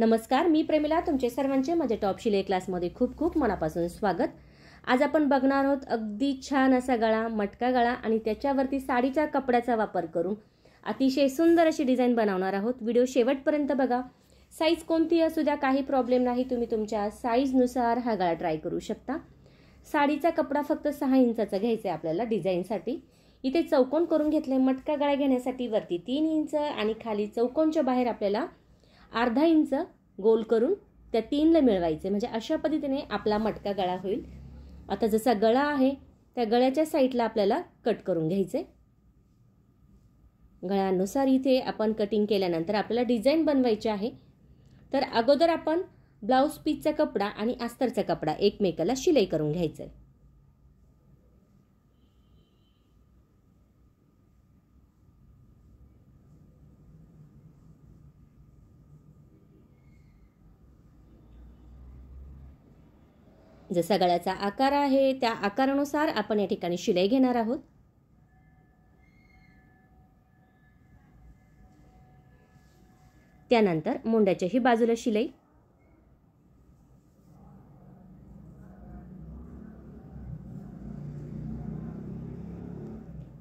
नमस्कार मी प्रेमिला तुमचे सर्वांचे माझ्या टॉप शिले क्लासमध्ये खूप खूप मनापासून स्वागत आज आपण बघणार आहोत अगदी छान असा गळा मटका गळा आणि त्याच्यावरती साडीच्या कपड्याचा वापर करून अतिशय सुंदर अशी डिझाईन बनवणार आहोत व्हिडिओ शेवटपर्यंत बघा साईज कोणती असू द्या काही प्रॉब्लेम नाही तुम्ही तुमच्या साईजनुसार हा गळा ट्राय करू शकता साडीचा कपडा फक्त सहा इंचाचा घ्यायचा आहे आपल्याला डिझाईनसाठी इथे चौकोन करून घेतलं मटका गळा घेण्यासाठी वरती तीन इंच आणि खाली चौकोनच्या बाहेर आपल्याला अर्धा इंच गोल करून त्या तीनला मिळवायचे म्हणजे अशा पद्धतीने आपला मटका गळा होईल आता जसा गळा आहे त्या गळ्याच्या साईडला आपल्याला कट करून घ्यायचे गळ्यानुसार इथे आपण कटिंग केल्यानंतर आपल्याला डिझाईन बनवायची आहे तर अगोदर आपण ब्लाऊज पीसचा कपडा आणि अस्तरचा कपडा एकमेकाला शिलाई करून घ्यायचं आहे जसा गळ्याचा आकार आहे त्या आकारानुसार आपण या ठिकाणी शिलाई घेणार आहोत त्यानंतर मुंड्याच्याही बाजूला शिलाई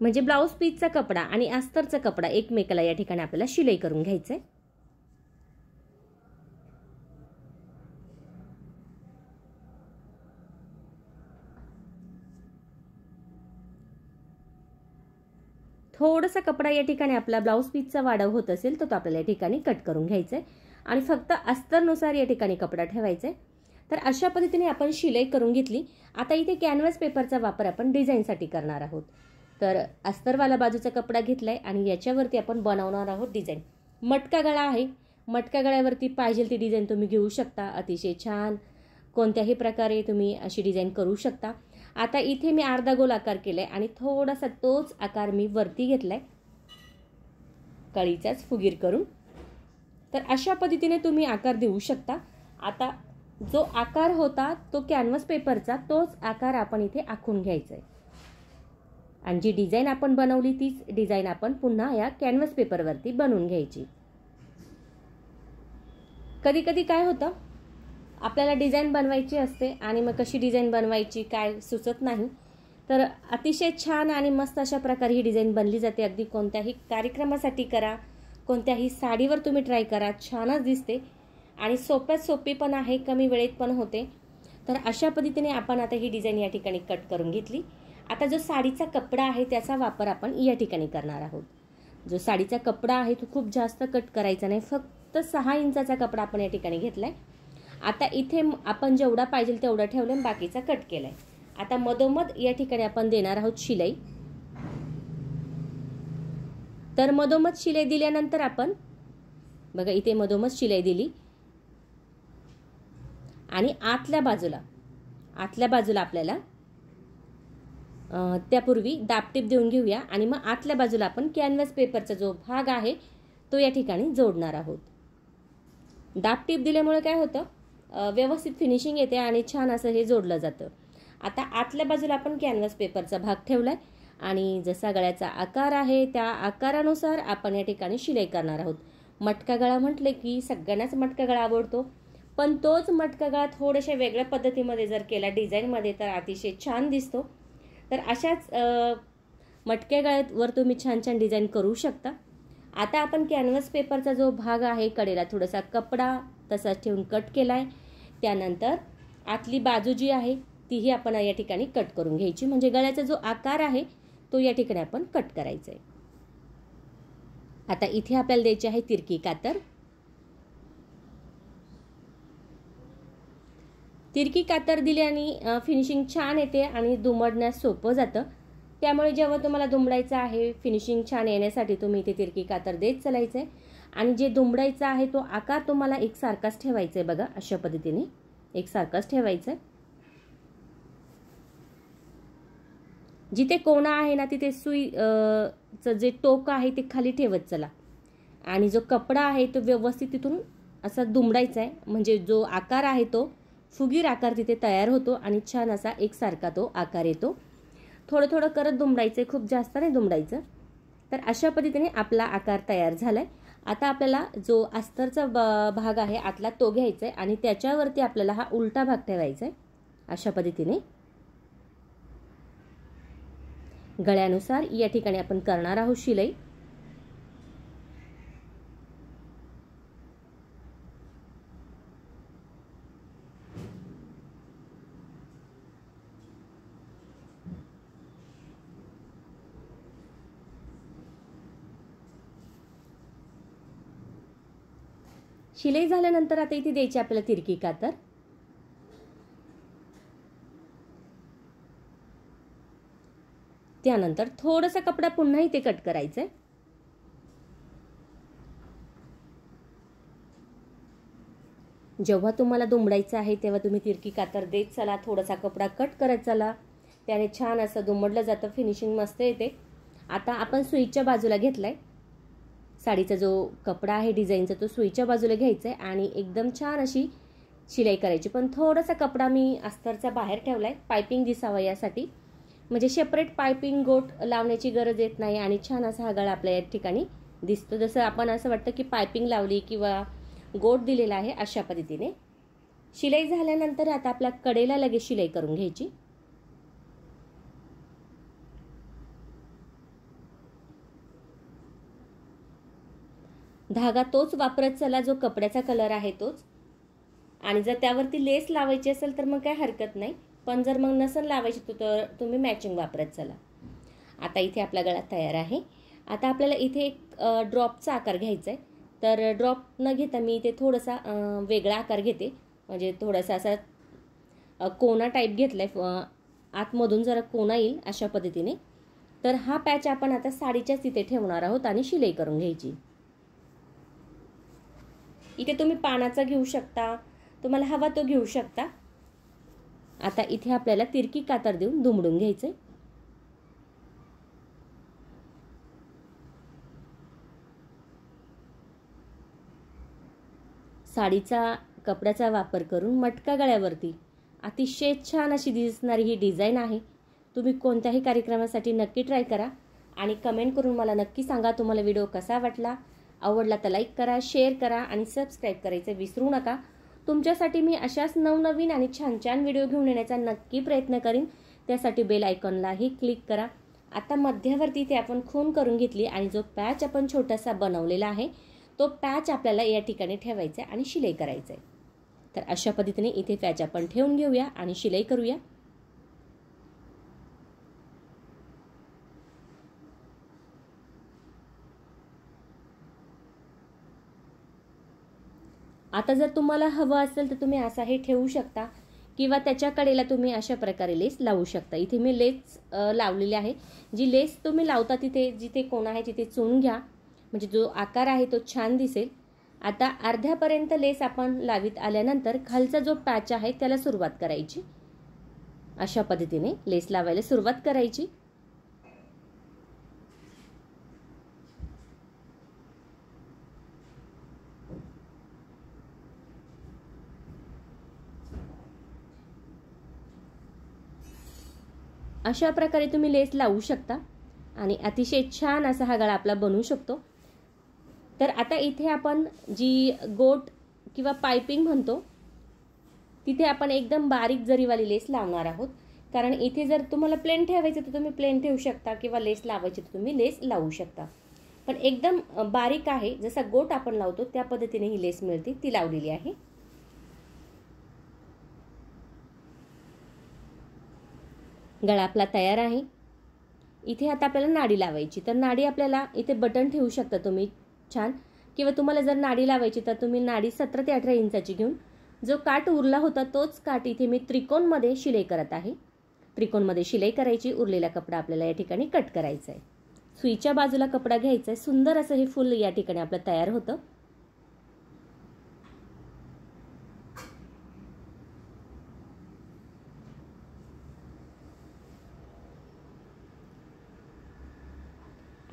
म्हणजे ब्लाऊज पीसचा कपडा आणि अस्तरचा कपडा एकमेकाला या ठिकाणी आपल्याला शिलाई करून घ्यायचं आहे थोडासा कपडा या ठिकाणी आपला ब्लाऊज पीसचा वाढव होत असेल तर तो आपल्याला या ठिकाणी कट करून घ्यायचा आहे आणि फक्त अस्तरनुसार या ठिकाणी कपडा ठेवायचा आहे तर अशा पद्धतीने आपण शिलाई करून घेतली आता इथे कॅनव्हास पेपरचा वापर आपण डिझाईनसाठी करणार आहोत तर अस्तरवाला बाजूचा कपडा घेतला आहे आणि याच्यावरती आपण बनवणार आहोत डिझाईन मटका गळा आहे मटका गळ्यावरती पाहिजे ती डिझाईन तुम्ही घेऊ शकता अतिशय छान कोणत्याही प्रकारे तुम्ही अशी डिझाईन करू शकता आता इथे मी अर्धा गोल आकार केला आणि थोडासा तोच आकार मी वरती घेतलाय कळीचाच फुगीर करून तर अशा पद्धतीने तुम्ही आकार देऊ शकता आता जो आकार होता तो कॅनव्हास पेपरचा तोच आकार आपण इथे आखून घ्यायचा आहे आणि जी डिझाईन आपण बनवली तीच डिझाईन आपण पुन्हा या कॅनव्हास पेपरवरती बनवून घ्यायची कधी कधी काय होतं आपल्याला डिझाईन बनवायची असते आणि मग कशी डिझाईन बनवायची काय सुचत नाही तर अतिशय छान आणि मस्त अशा प्रकारे ही डिझाईन बनली जाते अगदी कोणत्याही कार्यक्रमासाठी करा कोणत्याही साडीवर तुम्ही ट्राय करा छानच दिसते आणि सोप्यात सोपी पण आहे कमी वेळेत पण होते तर अशा पद्धतीने आपण आता ही डिझाईन या ठिकाणी कट करून घेतली आता जो साडीचा कपडा आहे त्याचा वापर आपण या ठिकाणी करणार आहोत जो साडीचा कपडा आहे तो खूप जास्त कट करायचा नाही फक्त सहा इंचाचा कपडा आपण या ठिकाणी घेतला आहे आता इथे आपण जेवढा पाहिजे तेवढा ठेवलं बाकीचा कट केलाय आता मधोमध या ठिकाणी आपण देणार आहोत शिलाई तर मधोमध शिलाई दिल्यानंतर आपण बघा इथे मधोमध शिलाई दिली आणि आतल्या बाजूला आतल्या बाजूला आपल्याला त्यापूर्वी दापटीप देऊन घेऊया आणि मग आतल्या बाजूला आपण कॅनव्हास पेपरचा जो भाग आहे तो या ठिकाणी जोडणार आहोत दापटीप दिल्यामुळे काय होतं व्यवस्थित फिनिशिंग येते आणि छान असं हे जोडलं जातं आता आतल्या बाजूला आपण कॅनव्हास पेपरचा भाग ठेवला आहे आणि जसा गळ्याचा आकार आहे त्या आकारानुसार आपण या ठिकाणी शिलाई करणार आहोत मटका गळा म्हटले की सगळ्यांनाच मटका गळा आवडतो पण तोच मटका गळा थोड्याशा वेगळ्या पद्धतीमध्ये जर केला डिझाईनमध्ये तर अतिशय छान दिसतो तर अशाच मटक्या गळ्यावर तुम्ही छान छान डिझाईन करू शकता आता आपण कॅनव्हस पेपरचा जो भाग आहे कडेला थोडासा कपडा तसाच ठेवून कट केला आहे त्यानंतर आतली बाजू जी आहे तीही आपण या ठिकाणी कट करून घ्यायची म्हणजे गळ्याचा जो आकार आहे तो या ठिकाणी आपण कट करायचा आहे आता इथे आपल्याला द्यायची आहे तिरकी कातर तिरकी कातर दिल्याने फिनिशिंग छान येते आणि दुमडण्यास सोपं जातं त्यामुळे जेव्हा तुम्हाला दुमडायचं आहे फिनिशिंग छान येण्यासाठी तुम्ही इथे तिरकी कातर देत चालायचं आहे आणि जे दुमडायचं आहे तो आकार तुम्हाला एकसारखाच ठेवायचा आहे बघा अशा पद्धतीने एकसारखाच ठेवायचा आहे जिथे कोणा आहे ना तिथे सुई चं जे टोक आहे ते खाली ठेवत चला आणि जो कपडा आहे तो व्यवस्थित तिथून असा दुमडायचा आहे म्हणजे जो आकार आहे तो फुगीर आकार तिथे तयार होतो आणि छान असा एकसारखा तो आकार येतो थोडं थोडं करत दुमडायचं आहे खूप जास्त नाही दुमडायचं तर अशा पद्धतीने आपला आकार तयार झाला आहे आता आपल्याला जो अस्तरचा ब भाग आहे आतला तो घ्यायचा आहे आणि त्याच्यावरती आपल्याला हा उलटा भाग ठेवायचा आहे अशा पद्धतीने गळ्यानुसार या ठिकाणी आपण करणार आहोत शिलाई शिलाई झाल्यानंतर आता इथे द्यायची आपल्याला तिरकी कातर त्यानंतर थोडासा कपडा पुन्हा इथे कट करायचा आहे जेव्हा तुम्हाला दुमडायचं आहे तेव्हा तुम्ही तिरकी कातर देत चला थोडासा कपडा कट करत चला त्याने छान असं दुमडलं जातं फिनिशिंग मस्त येते आता आपण सुईच्या बाजूला घेतला आहे साडीचा जो कपडा आहे डिझाईनचा तो सुईच्या बाजूला घ्यायचा आहे आणि एकदम छान अशी शिलाई करायची पण थोडासा कपडा मी अस्तरचा बाहेर ठेवला आहे पायपिंग दिसावा यासाठी म्हणजे सेपरेट पायपिंग गोट लावण्याची गरज येत नाही आणि छान असा हा गळा आपल्या या ठिकाणी दिसतो जसं आपण असं वाटतं की पायपिंग लावली किंवा गोट दिलेला आहे अशा पद्धतीने शिलाई झाल्यानंतर आता आपल्या कडेला लगेच शिलाई करून घ्यायची धागा तोच वापरत चला जो कपड्याचा कलर आहे तोच आणि जर त्यावरती लेस लावायची असेल तर मग काय हरकत नाही पण जर मग नसन लावायची तर तुम्ही मॅचिंग वापरत चला आता इथे आपला गळा तयार आहे आता आपल्याला इथे एक ड्रॉपचा आकार घ्यायचा आहे तर ड्रॉप न घेता मी इथे थोडासा वेगळा आकार घेते म्हणजे थोडासा असा कोना टाईप घेतला आहे आतमधून जरा कोणा येईल अशा पद्धतीने तर हा पॅच आपण आता साडीच्याच तिथे ठेवणार आहोत आणि शिलाई करून घ्यायची इथे तुम्ही पानाचा घेऊ शकता तुम्हाला हवा तो घेऊ शकता आता इथे आपल्याला तिरकी कातर देऊन दुमडून घ्यायचं आहे साडीचा कपड्याचा वापर करून मटका गळ्यावरती अतिशय छान अशी दिसणारी ही डिझाईन आहे तुम्ही कोणत्याही कार्यक्रमासाठी नक्की ट्राय करा आणि कमेंट करून मला नक्की सांगा तुम्हाला व्हिडिओ कसा वाटला आवडला तर लाईक करा शेअर करा आणि सबस्क्राईब करायचं विसरू नका तुमच्यासाठी मी अशाच नवनवीन आणि छान छान व्हिडिओ घेऊन येण्याचा नक्की प्रयत्न करीन त्यासाठी बेल आयकॉनलाही क्लिक करा आता मध्यवर्ती ते आपण खून करून घेतली आणि जो पॅच आपण छोटासा बनवलेला आहे तो पॅच आपल्याला या ठिकाणी ठेवायचा आहे आणि शिलाई करायचं आहे तर अशा पद्धतीने इथे पॅच आपण ठेवून घेऊया आणि शिलाई करूया आता जर तुम्हाला हवं असेल तर तुम्ही असा हे ठेवू शकता किंवा त्याच्या कडेला तुम्ही अशा प्रकारे लेस लावू शकता इथे मी लेस लावलेली आहे जी लेस तुम्ही लावता तिथे जिथे कोण आहे तिथे चुन घ्या म्हणजे जो आकार आहे तो छान दिसेल आता अर्ध्यापर्यंत लेस आपण लावित आल्यानंतर खालचा जो पॅच आहे त्याला सुरुवात करायची अशा पद्धतीने लेस लावायला सुरुवात करायची अशा प्रकारे तुम्ही लेस लावू शकता आणि अतिशय छान असा हा गळा आपला बनवू शकतो तर आता इथे आपण जी गोट किंवा पायपिंग म्हणतो तिथे आपण एकदम बारीक जरीवाली लेस लावणार आहोत कारण इथे जर तुम्हाला प्लेन ठेवायचं तर तुम्ही प्लेन ठेवू शकता किंवा लेस लावायची तर तुम्ही लेस लावू शकता पण एकदम बारीक आहे जसा गोट आपण लावतो त्या पद्धतीने ही लेस मिळते ती लावलेली आहे गळा आपला तयार आहे इथे आता आपल्याला नाडी लावायची तर नाडी आपल्याला इथे बटन ठेवू शकता तुम्ही छान किंवा तुम्हाला जर नाडी लावायची तर तुम्ही नाडी सतरा ते अठरा इंचाची घेऊन जो काट उरला होता तोच काट इथे मी त्रिकोणमध्ये शिलाई करत आहे त्रिकोणमध्ये शिलाई करायची उरलेला कपडा आपल्याला या ठिकाणी कट करायचा आहे सुईच्या बाजूला कपडा घ्यायचा आहे सुंदर असं हे फुल या ठिकाणी आपलं तयार होतं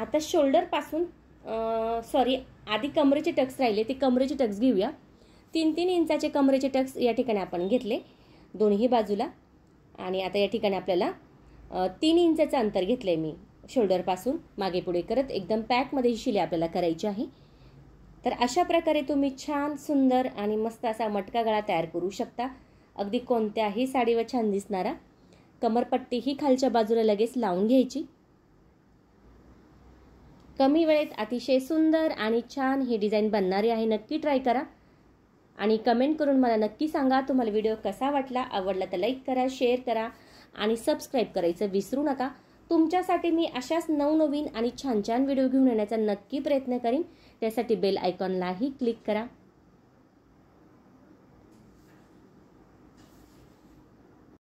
आता शोल्डरपासून सॉरी आधी कमरेचे टक्स राहिले ते कमरेचे टक्स घेऊया तीन तीन इंचाचे कमरेचे टक्स या ठिकाणी आपण घेतले दोन्ही बाजूला आणि आता या ठिकाणी आपल्याला तीन इंचाचं अंतर घेतलं आहे मी शोल्डरपासून मागे पुढे करत एकदम पॅकमध्ये ही शिले आपल्याला करायची आहे तर अशा प्रकारे तुम्ही छान सुंदर आणि मस्त असा मटका गळा तयार करू शकता अगदी कोणत्याही साडीवर छान दिसणारा कमरपट्टी ही खालच्या बाजूला लगेच लावून घ्यायची कमी वेळेत अतिशय सुंदर आणि छान ही डिझाईन बनणारी आहे नक्की ट्राय करा आणि कमेंट करून मला नक्की सांगा तुम्हाला व्हिडिओ कसा वाटला आवडला तर लाईक करा शेअर करा आणि सबस्क्राईब करायचं विसरू नका तुमच्यासाठी मी अशाच नवनवीन आणि छान छान व्हिडिओ घेऊन येण्याचा नक्की प्रयत्न करीन त्यासाठी बेल आयकॉनलाही क्लिक करा